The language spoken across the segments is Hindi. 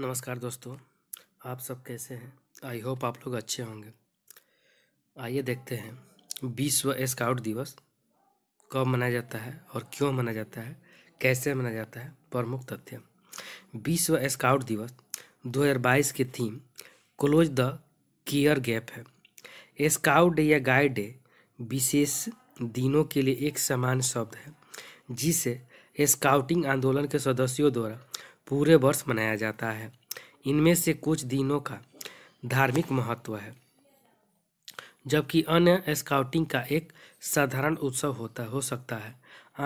नमस्कार दोस्तों आप सब कैसे हैं आई होप आप लोग अच्छे होंगे आइए देखते हैं विश्व स्काउट दिवस कब मनाया जाता है और क्यों मनाया जाता है कैसे मनाया जाता है प्रमुख तथ्य विश्व स्काउट दिवस 2022 की theme close the care gap है स्काउट डे या गाइड डे विशेष दिनों के लिए एक समान शब्द है जिसे स्काउटिंग आंदोलन के सदस्यों द्वारा पूरे वर्ष मनाया जाता है इनमें से कुछ दिनों का धार्मिक महत्व है जबकि अन्य स्काउटिंग का एक साधारण उत्सव होता हो सकता है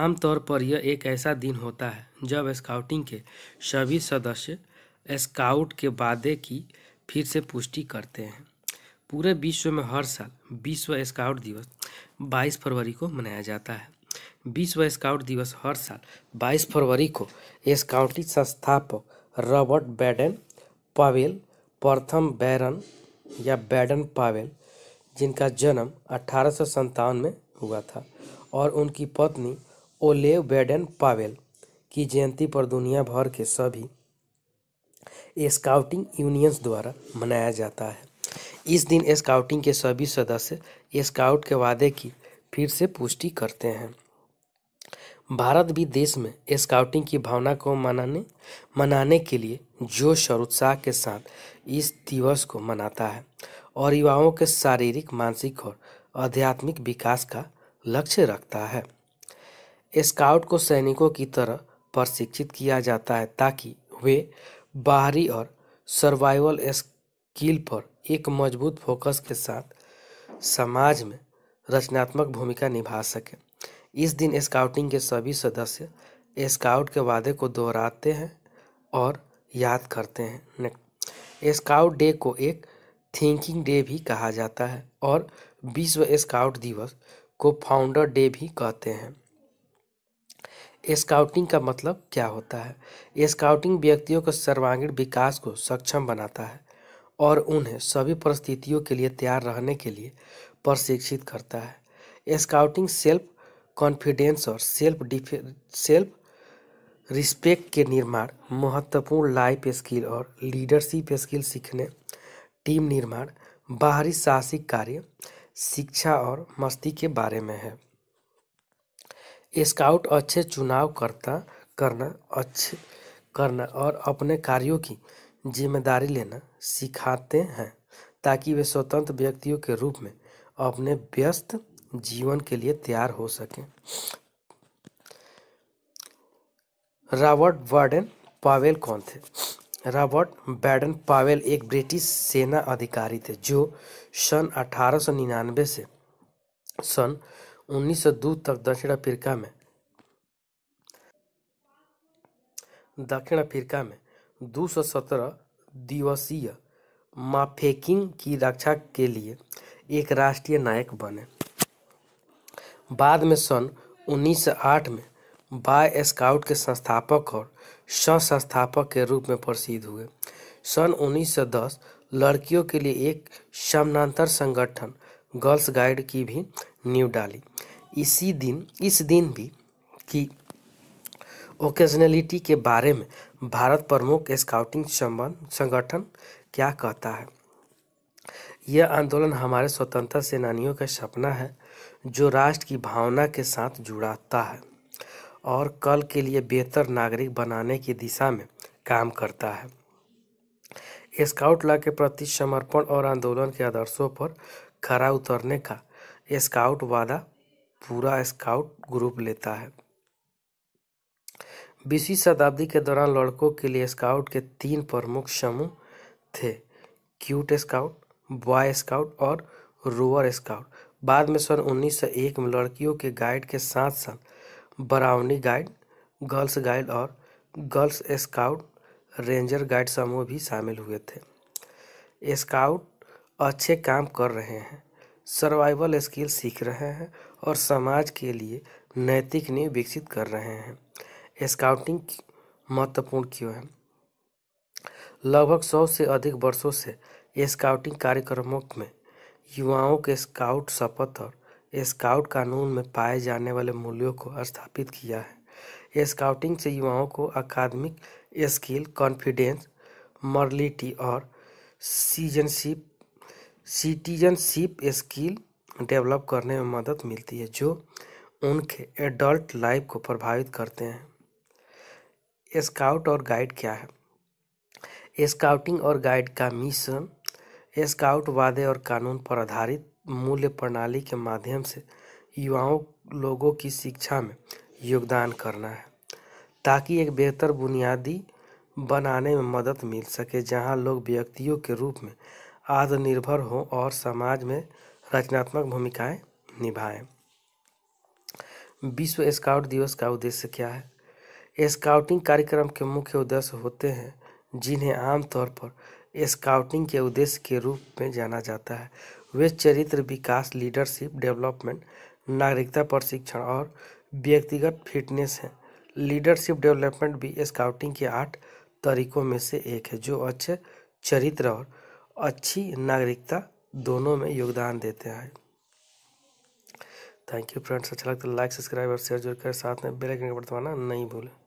आमतौर पर यह एक ऐसा दिन होता है जब स्काउटिंग के सभी सदस्य स्काउट के वादे की फिर से पुष्टि करते हैं पूरे विश्व में हर साल विश्व स्काउट दिवस 22 फरवरी को मनाया जाता है विश्व स्काउट दिवस हर साल 22 फरवरी को स्काउटी संस्थापक रॉबर्ट बैडन पावेल प्रथम बैरन या बैडन पावेल जिनका जन्म अठारह में हुआ था और उनकी पत्नी ओलेव बैडन पावेल की जयंती पर दुनिया भर के सभी स्काउटिंग यूनियंस द्वारा मनाया जाता है इस दिन स्काउटिंग के सभी सदस्य स्काउट के वादे की फिर से पुष्टि करते हैं भारत भी देश में स्काउटिंग की भावना को मनाने मनाने के लिए जोश और उत्साह के साथ इस दिवस को मनाता है और युवाओं के शारीरिक मानसिक और आध्यात्मिक विकास का लक्ष्य रखता है स्काउट को सैनिकों की तरह प्रशिक्षित किया जाता है ताकि वे बाहरी और सर्वाइवल स्किल पर एक मजबूत फोकस के साथ समाज में रचनात्मक भूमिका निभा सकें इस दिन स्काउटिंग के सभी सदस्य स्काउट के वादे को दोहराते हैं और याद करते हैं स्काउट डे को एक थिंकिंग डे भी कहा जाता है और विश्व स्काउट दिवस को फाउंडर डे भी कहते हैं स्काउटिंग का मतलब क्या होता है स्काउटिंग व्यक्तियों के सर्वांगीण विकास को सक्षम बनाता है और उन्हें सभी परिस्थितियों के लिए तैयार रहने के लिए प्रशिक्षित करता है स्काउटिंग सेल्फ कॉन्फिडेंस और सेल्फ डिफे सेल्फ रिस्पेक्ट के निर्माण महत्वपूर्ण लाइफ स्किल और लीडरशिप स्किल सीखने टीम निर्माण बाहरी साहसिक कार्य शिक्षा और मस्ती के बारे में है स्काउट अच्छे चुनाव करता करना अच्छे करना और अपने कार्यों की जिम्मेदारी लेना सिखाते हैं ताकि वे स्वतंत्र व्यक्तियों के रूप में अपने व्यस्त जीवन के लिए तैयार हो सके रॉबर्ट वार्डन पावेल कौन थे रॉबर्ट बैडन पावेल एक ब्रिटिश सेना अधिकारी थे जो सन 1899 से सन 1902 तक दक्षिण अफ्रीका में दक्षिण अफ्रीका में 217 दिवसीय माफेकिंग की रक्षा के लिए एक राष्ट्रीय नायक बने बाद में सन 1908 में बाय स्काउट के संस्थापक और संस्थापक के रूप में प्रसिद्ध हुए सन 1910 लड़कियों के लिए एक समानांतर संगठन गर्ल्स गाइड की भी नींव डाली इसी दिन इस दिन भी की ओकेजनलिटी के बारे में भारत प्रमुख स्काउटिंग संबंध संगठन क्या कहता है यह आंदोलन हमारे स्वतंत्रता सेनानियों का सपना है जो राष्ट्र की भावना के साथ जुड़ाता है और कल के लिए बेहतर नागरिक बनाने की दिशा में काम करता है स्काउट लॉ के प्रति समर्पण और आंदोलन के आदर्शों पर खरा उतरने का स्काउट वादा पूरा स्काउट ग्रुप लेता है बीसवीं शताब्दी के दौरान लड़कों के लिए स्काउट के तीन प्रमुख समूह थे क्यूट स्काउट बॉय स्काउट और रोअर स्काउट बाद में सन उन्नीस सौ एक में लड़कियों के गाइड के साथ साथ बरावनी गाइड गर्ल्स गाइड और गर्ल्स स्काउट रेंजर गाइड समूह भी शामिल हुए थे स्काउट अच्छे काम कर रहे हैं सर्वाइवल स्किल सीख रहे हैं और समाज के लिए नैतिक नींव विकसित कर रहे हैं स्काउटिंग महत्वपूर्ण क्यों है लगभग सौ से अधिक वर्षों से स्काउटिंग कार्यक्रमों में युवाओं के स्काउट शपथ और स्काउट कानून में पाए जाने वाले मूल्यों को स्थापित किया है स्काउटिंग से युवाओं को अकादमिक स्किल कॉन्फिडेंस मॉरलिटी और सीजनशिप सिटीजनशिप स्किल डेवलप करने में मदद मिलती है जो उनके एडल्ट लाइफ को प्रभावित करते हैं स्काउट और गाइड क्या है स्काउटिंग और गाइड का मिशन स्काउट वादे और कानून पर आधारित मूल्य प्रणाली के माध्यम से युवाओं लोगों की शिक्षा में योगदान करना है ताकि एक बेहतर बुनियादी बनाने में मदद मिल सके जहां लोग व्यक्तियों के रूप में आत्मनिर्भर हों और समाज में रचनात्मक भूमिकाएं निभाएं विश्व स्काउट दिवस का उद्देश्य क्या है स्काउटिंग कार्यक्रम के मुख्य उद्देश्य होते हैं जिन्हें आमतौर पर स्काउटिंग के उद्देश्य के रूप में जाना जाता है वे चरित्र विकास लीडरशिप डेवलपमेंट नागरिकता प्रशिक्षण और व्यक्तिगत फिटनेस हैं लीडरशिप डेवलपमेंट भी स्काउटिंग के आठ तरीकों में से एक है जो अच्छे चरित्र और अच्छी नागरिकता दोनों में योगदान देते हैं थैंक यू फ्रेंड्स अच्छा लगता है लाइक सब्सक्राइब और शेयर जरूर कर साथ में बेल आइकन का नहीं भूलें